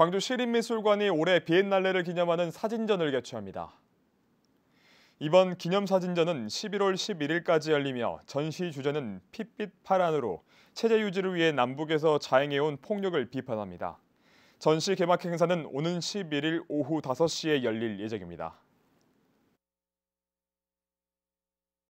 광주 시립미술관이 올해 비엔날레를 기념하는 사진전을 개최합니다. 이번 기념사진전은 11월 11일까지 열리며 전시 주제는 핏빛 파란으로 체제 유지를 위해 남북에서 자행해온 폭력을 비판합니다. 전시 개막 행사는 오는 11일 오후 5시에 열릴 예정입니다.